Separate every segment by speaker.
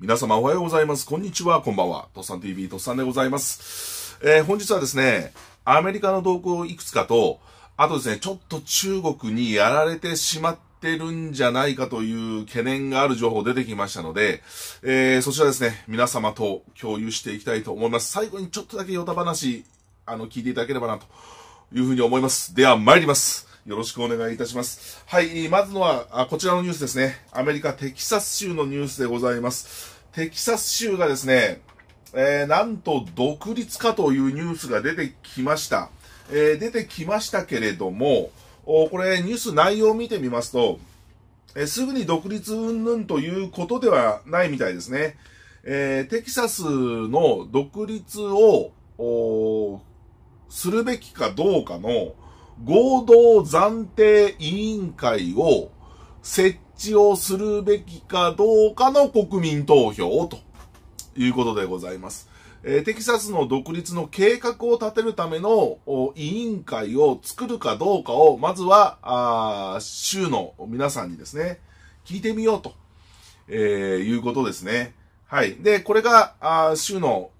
Speaker 1: 皆様おはようございます。こんにちは。こんばんは。とっさん TV とっさんでございます。えー、本日はですね、アメリカの動向いくつかと、あとですね、ちょっと中国にやられてしまってるんじゃないかという懸念がある情報出てきましたので、えー、そちらですね、皆様と共有していきたいと思います。最後にちょっとだけヨタ話、あの、聞いていただければなというふうに思います。では参ります。よろしくお願いいたします。はい、まずのは、こちらのニュースですね。アメリカ・テキサス州のニュースでございます。テキサス州がですね、えー、なんと独立かというニュースが出てきました。えー、出てきましたけれども、おこれニュース内容を見てみますと、えー、すぐに独立云々ということではないみたいですね。えー、テキサスの独立をするべきかどうかの、合同暫定委員会を設置をするべきかどうかの国民投票ということでございます。えテキサスの独立の計画を立てるための委員会を作るかどうかを、まずは、あ州の皆さんにですね、聞いてみようと、えー、いうことですね。はい。で、これが、あ州の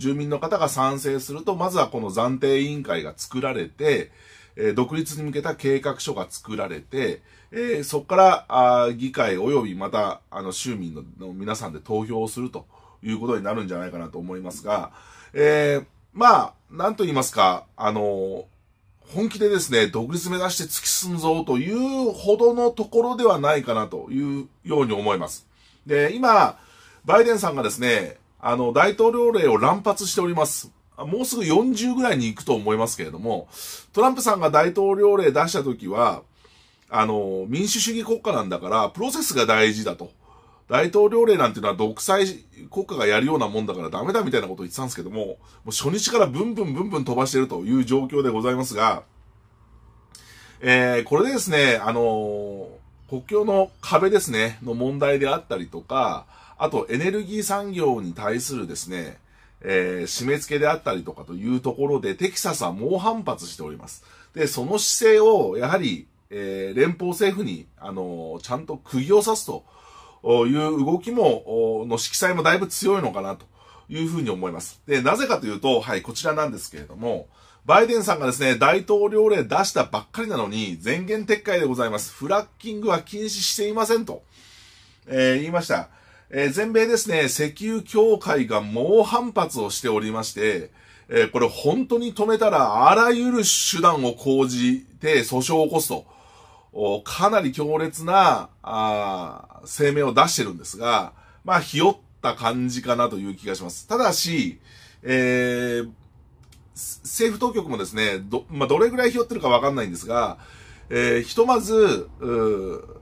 Speaker 1: 住民の方が賛成すると、まずはこの暫定委員会が作られて、え独立に向けた計画書が作られて、えそこからあ議会及びまたあの州民の皆さんで投票をするということになるんじゃないかなと思いますが、えー、まあ、なんと言いますか、あの本気でですね、独立目指して突き進むぞというほどのところではないかなというように思います。で、今、バイデンさんがですね、あの、大統領令を乱発しております。もうすぐ40ぐらいに行くと思いますけれども、トランプさんが大統領令出した時は、あの、民主主義国家なんだから、プロセスが大事だと。大統領令なんていうのは独裁国家がやるようなもんだからダメだみたいなことを言ってたんですけども、もう初日からブンブンブンブン飛ばしてるという状況でございますが、えー、これでですね、あのー、国境の壁ですね、の問題であったりとか、あとエネルギー産業に対するですね、えー、締め付けであったりとかというところで、テキサスは猛反発しております。で、その姿勢を、やはり、えー、連邦政府に、あのー、ちゃんと釘を刺すという動きも、の色彩もだいぶ強いのかなというふうに思います。で、なぜかというと、はい、こちらなんですけれども、バイデンさんがですね、大統領令出したばっかりなのに、全言撤回でございます。フラッキングは禁止していませんと、えー、言いました。えー、全米ですね、石油協会が猛反発をしておりまして、えー、これ本当に止めたらあらゆる手段を講じて訴訟を起こすと、かなり強烈なあ声明を出してるんですが、まあ、ひよった感じかなという気がします。ただし、えー、政府当局もですね、ど、まあ、どれぐらいひよってるかわかんないんですが、えー、ひとまず、う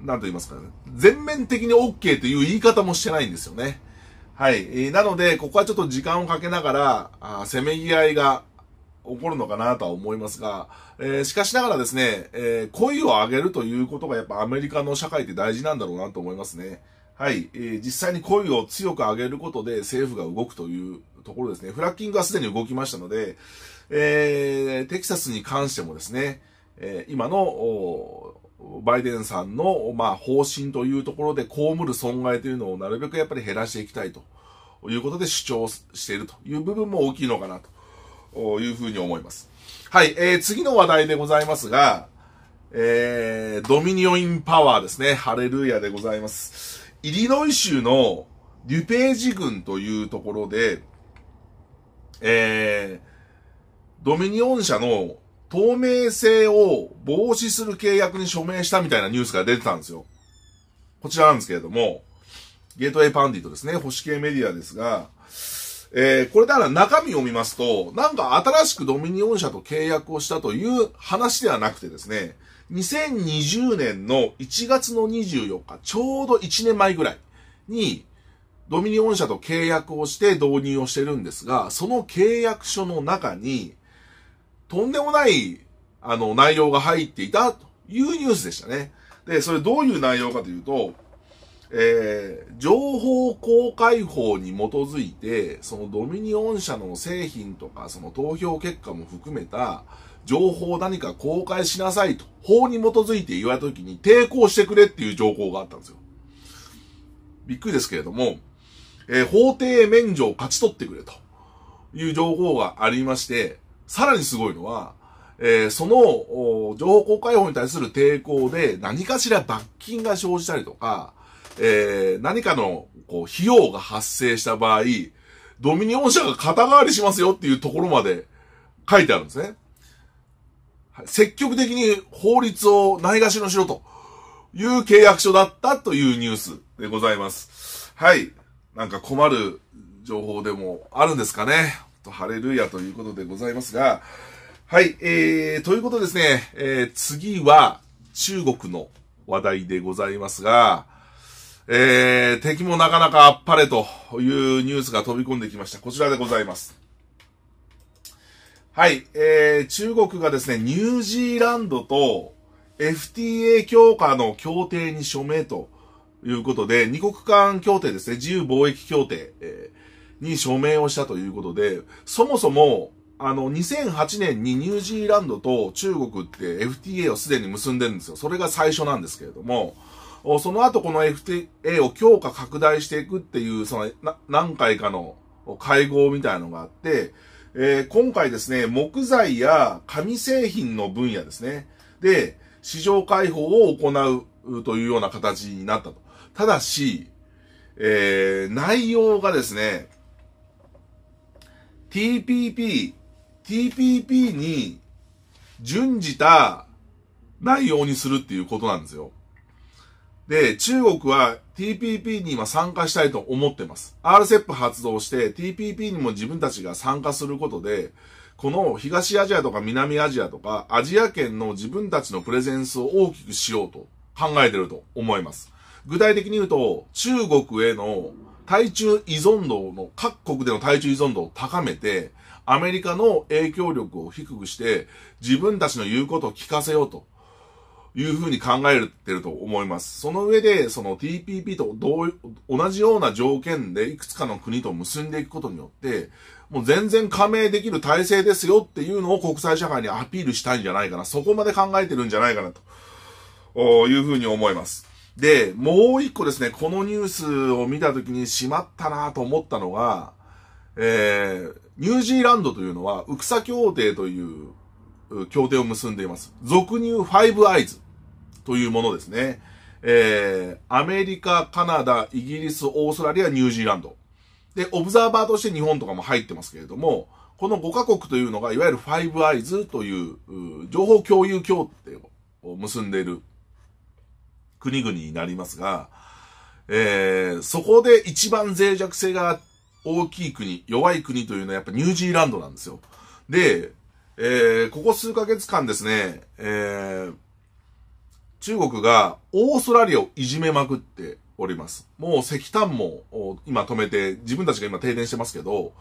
Speaker 1: なんと言いますかね、全面的に OK という言い方もしてないんですよね。はい。えー、なので、ここはちょっと時間をかけながら、あせめぎ合いが起こるのかなとは思いますが、えー、しかしながらですね、えー、をあげるということがやっぱアメリカの社会って大事なんだろうなと思いますね。はい。えー、実際に恋を強く上げることで政府が動くというところですね。フラッキングはすでに動きましたので、えー、テキサスに関してもですね、え今のバイデンさんの、まあ、方針というところで被る損害というのをなるべくやっぱり減らしていきたいということで主張しているという部分も大きいのかなというふうに思います。はい、えー、次の話題でございますが、えー、ドミニオインパワーですね。ハレルヤでございます。イリノイ州のデュページ郡というところで、えー、ドミニオン社の透明性を防止する契約に署名したみたいなニュースが出てたんですよ。こちらなんですけれども、ゲートウェイパンディとですね、保守系メディアですが、えー、これだから中身を見ますと、なんか新しくドミニオン社と契約をしたという話ではなくてですね、2020年の1月の24日、ちょうど1年前ぐらいに、ドミニオン社と契約をして導入をしてるんですが、その契約書の中に、とんでもない、あの、内容が入っていたというニュースでしたね。で、それどういう内容かというと、えー、情報公開法に基づいて、そのドミニオン社の製品とか、その投票結果も含めた、情報を何か公開しなさいと、法に基づいて言われた時に抵抗してくれっていう情報があったんですよ。びっくりですけれども、えー、法廷免除を勝ち取ってくれという情報がありまして、さらにすごいのは、えー、その、情報公開法に対する抵抗で何かしら罰金が生じたりとか、えー、何かの、こう、費用が発生した場合、ドミニオン社が肩代わりしますよっていうところまで書いてあるんですね。積極的に法律をないがしろしろという契約書だったというニュースでございます。はい。なんか困る情報でもあるんですかね。ハレルヤということでございますが、はい、えー、ということですね、えー、次は中国の話題でございますが、えー、敵もなかなかあっぱれというニュースが飛び込んできました。こちらでございます。はい、えー、中国がですね、ニュージーランドと FTA 強化の協定に署名ということで、二国間協定ですね、自由貿易協定、えーに署名をしたということで、そもそも、あの、2008年にニュージーランドと中国って FTA をすでに結んでるんですよ。それが最初なんですけれども、その後この FTA を強化拡大していくっていう、その、何回かの会合みたいのがあって、えー、今回ですね、木材や紙製品の分野ですね。で、市場開放を行うというような形になったと。ただし、えー、内容がですね、TPP、TPP に準じた内容にするっていうことなんですよ。で、中国は TPP に今参加したいと思ってます。RCEP 発動して TPP にも自分たちが参加することで、この東アジアとか南アジアとかアジア圏の自分たちのプレゼンスを大きくしようと考えてると思います。具体的に言うと、中国への対中依存度の、各国での対中依存度を高めて、アメリカの影響力を低くして、自分たちの言うことを聞かせようと。いうふうに考えてると思います。その上で、その TPP と同じような条件でいくつかの国と結んでいくことによって、もう全然加盟できる体制ですよっていうのを国際社会にアピールしたいんじゃないかな。そこまで考えてるんじゃないかなと、いうふうに思います。で、もう一個ですね、このニュースを見たときにしまったなと思ったのが、えー、ニュージーランドというのは、ウクサ協定という協定を結んでいます。俗入ファイブアイズというものですね。えー、アメリカ、カナダ、イギリス、オーストラリア、ニュージーランド。で、オブザーバーとして日本とかも入ってますけれども、この5カ国というのが、いわゆるファイブアイズという情報共有協定を結んでいる国々になりますが、えー、そこで一番脆弱性が大きい国、弱い国というのはやっぱニュージーランドなんですよ。で、えー、ここ数ヶ月間ですね、えー、中国がオーストラリアをいじめまくっております。もう石炭も今止めて、自分たちが今停電してますけど、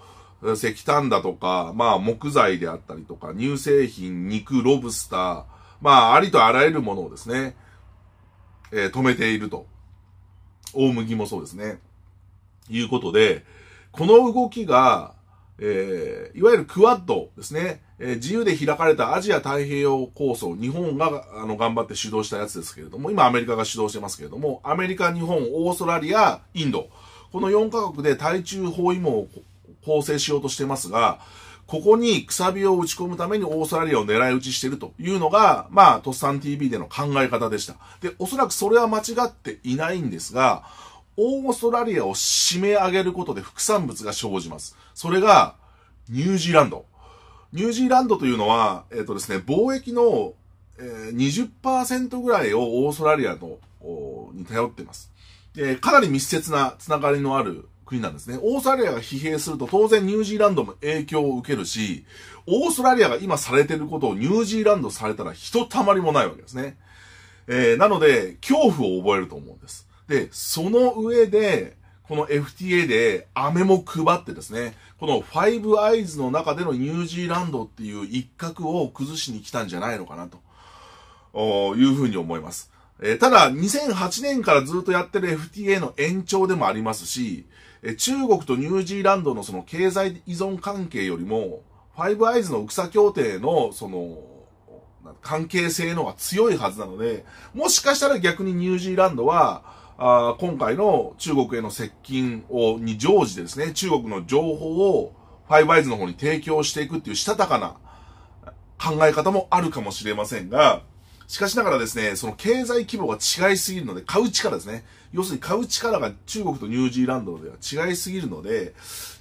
Speaker 1: 石炭だとか、まあ木材であったりとか、乳製品、肉、ロブスター、まあありとあらゆるものをですね、えー、止めていると。大麦もそうですね。いうことで、この動きが、えー、いわゆるクワッドですね、えー、自由で開かれたアジア太平洋構想、日本があの頑張って主導したやつですけれども、今アメリカが主導してますけれども、アメリカ、日本、オーストラリア、インド、この4カ国で対中包囲網を構成しようとしてますが、ここにくさびを打ち込むためにオーストラリアを狙い撃ちしているというのが、まあ、トッサン TV での考え方でした。で、おそらくそれは間違っていないんですが、オーストラリアを締め上げることで副産物が生じます。それが、ニュージーランド。ニュージーランドというのは、えっ、ー、とですね、貿易の、えー、20%ぐらいをオーストラリアのに頼っています。で、かなり密接なつながりのある国なんですね。オーストラリアが疲弊すると当然ニュージーランドも影響を受けるし、オーストラリアが今されてることをニュージーランドされたらひとたまりもないわけですね。えー、なので、恐怖を覚えると思うんです。で、その上で、この FTA で飴も配ってですね、このファイブアイズの中でのニュージーランドっていう一角を崩しに来たんじゃないのかなと、いうふうに思います。えー、ただ、2008年からずっとやってる FTA の延長でもありますし、えー、中国とニュージーランドのその経済依存関係よりも、ファイブアイズの草草協定の、その、関係性の方が強いはずなので、もしかしたら逆にニュージーランドは、あ今回の中国への接近を、に常時ですね、中国の情報をファイブアイズの方に提供していくっていうしたたかな考え方もあるかもしれませんが、しかしながらですね、その経済規模が違いすぎるので、買う力ですね。要するに買う力が中国とニュージーランドでは違いすぎるので、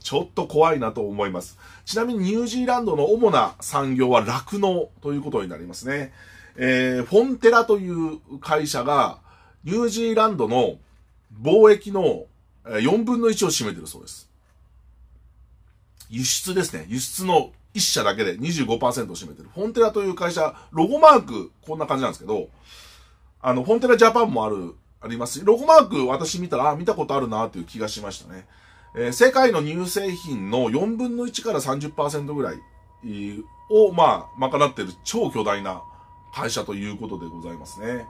Speaker 1: ちょっと怖いなと思います。ちなみにニュージーランドの主な産業は酪農ということになりますね。えー、フォンテラという会社が、ニュージーランドの貿易の4分の1を占めてるそうです。輸出ですね。輸出の1社だけで25%を占めてる。フォンテラという会社、ロゴマーク、こんな感じなんですけど、あの、フォンテラジャパンもある、ありますし、ロゴマーク私見たら、あ、見たことあるなという気がしましたね。えー、世界の乳製品の4分の1から30%ぐらいを、まあ、賄っている超巨大な会社ということでございますね。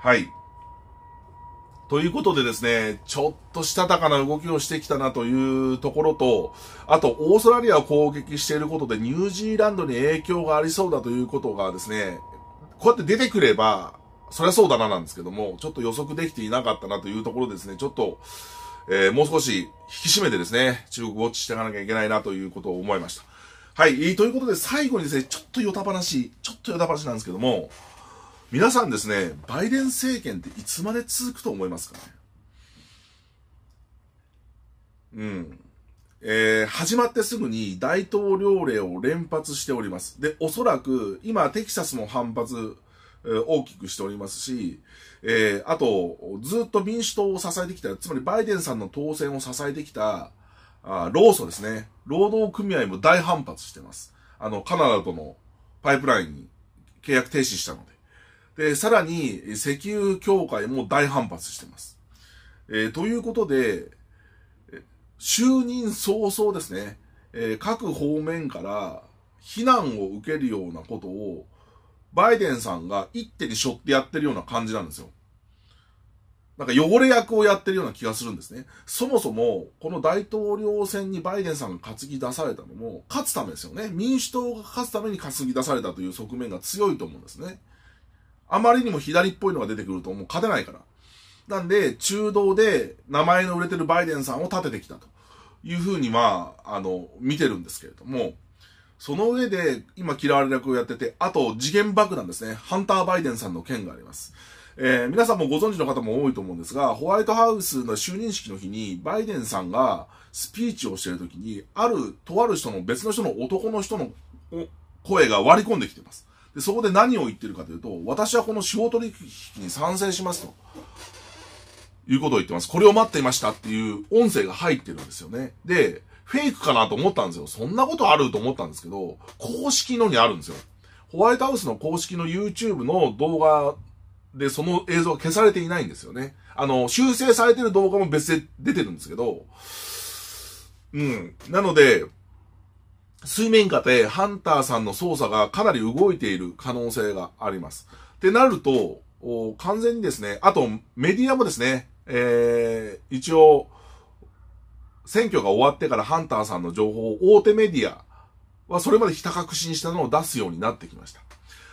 Speaker 1: はい。ということでですね、ちょっとしたたかな動きをしてきたなというところと、あとオーストラリアを攻撃していることでニュージーランドに影響がありそうだということがですね、こうやって出てくれば、そりゃそうだななんですけども、ちょっと予測できていなかったなというところですね、ちょっと、えー、もう少し引き締めてですね、中国ウォッチしていかなきゃいけないなということを思いました。はい、ということで最後にですね、ちょっとヨタ話、ちょっとヨタ話なんですけども、皆さんですね、バイデン政権っていつまで続くと思いますかねうん。えー、始まってすぐに大統領令を連発しております。で、おそらく、今、テキサスも反発、えー、大きくしておりますし、えー、あと、ずっと民主党を支えてきた、つまりバイデンさんの当選を支えてきた、あ労組ですね。労働組合も大反発してます。あの、カナダとのパイプラインに契約停止したので。で、さらに、石油協会も大反発してます。えー、ということで、就任早々ですね、えー、各方面から非難を受けるようなことを、バイデンさんが一手に背負ってやってるような感じなんですよ。なんか汚れ役をやってるような気がするんですね。そもそも、この大統領選にバイデンさんが担ぎ出されたのも、勝つためですよね。民主党が勝つために担ぎ出されたという側面が強いと思うんですね。あまりにも左っぽいのが出てくるともう勝てないから。なんで、中道で名前の売れてるバイデンさんを立ててきたというふうに、まあ、あの、見てるんですけれども、その上で、今嫌われ役をやってて、あと次元爆弾ですね。ハンター・バイデンさんの件があります。えー、皆さんもご存知の方も多いと思うんですが、ホワイトハウスの就任式の日に、バイデンさんがスピーチをしている時に、ある、とある人の別の人の男の人の声が割り込んできてます。でそこで何を言ってるかというと、私はこの仕事取引に賛成しますと。いうことを言ってます。これを待っていましたっていう音声が入ってるんですよね。で、フェイクかなと思ったんですよ。そんなことあると思ったんですけど、公式のにあるんですよ。ホワイトハウスの公式の YouTube の動画でその映像は消されていないんですよね。あの、修正されてる動画も別で出てるんですけど、うん。なので、水面下でハンターさんの捜査がかなり動いている可能性があります。ってなると、完全にですね、あとメディアもですね、えー、一応、選挙が終わってからハンターさんの情報を大手メディアはそれまでひた隠しにしたのを出すようになってきました。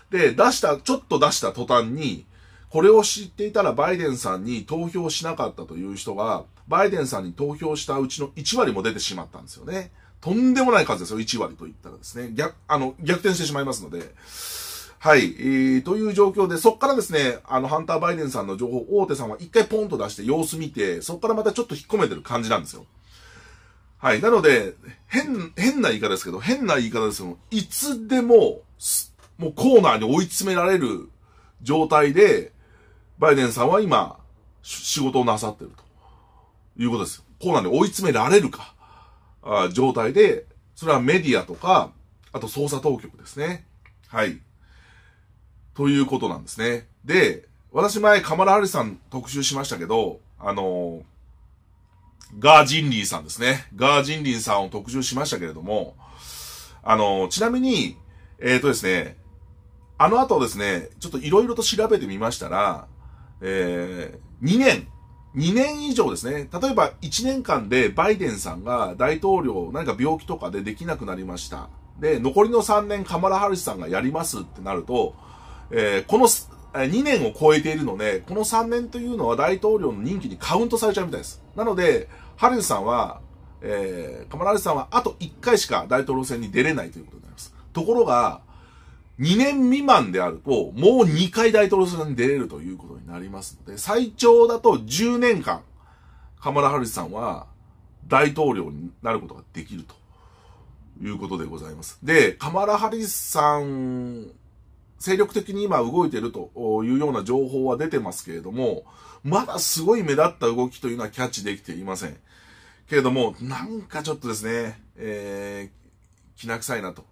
Speaker 1: で、出した、ちょっと出した途端に、これを知っていたらバイデンさんに投票しなかったという人が、バイデンさんに投票したうちの1割も出てしまったんですよね。とんでもない数ですよ。1割と言ったらですね。逆、あの、逆転してしまいますので。はい、えー、という状況で、そっからですね、あの、ハンター・バイデンさんの情報、大手さんは一回ポンと出して様子見て、そっからまたちょっと引っ込めてる感じなんですよ。はい。なので、変、変な言い方ですけど、変な言い方ですけど、いつでも、もうコーナーに追い詰められる状態で、バイデンさんは今、仕事をなさってるということです。コーナーに追い詰められるか。状態で、それはメディアとか、あと捜査当局ですね。はい。ということなんですね。で、私前、カマラ・アリさん特集しましたけど、あのガー・ジンリーさんですね。ガー・ジンリーさんを特集しましたけれども、あのちなみに、えっ、ー、とですね、あの後ですね、ちょっと色々と調べてみましたら、えー、2年2年以上ですね。例えば1年間でバイデンさんが大統領何か病気とかでできなくなりました。で、残りの3年カマラ・ハリスさんがやりますってなると、えー、この2年を超えているので、この3年というのは大統領の任期にカウントされちゃうみたいです。なので、ハリスさんは、えー、カマラ・ハリスさんはあと1回しか大統領選に出れないということになります。ところが、2年未満であると、もう2回大統領選に出れるということになりますので、最長だと10年間、カマラ・ハリスさんは大統領になることができるということでございます。で、カマラ・ハリスさん、精力的に今動いてるというような情報は出てますけれども、まだすごい目立った動きというのはキャッチできていません。けれども、なんかちょっとですね、えー、気な臭いなと。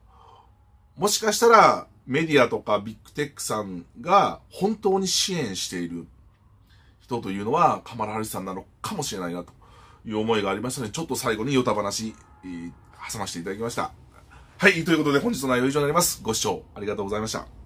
Speaker 1: もしかしたら、メディアとかビッグテックさんが本当に支援している人というのは、カマラ・ハリスさんなのかもしれないなという思いがありましたので、ちょっと最後にヨタ話、挟ませていただきました。はい、ということで本日の内容は以上になります。ご視聴ありがとうございました。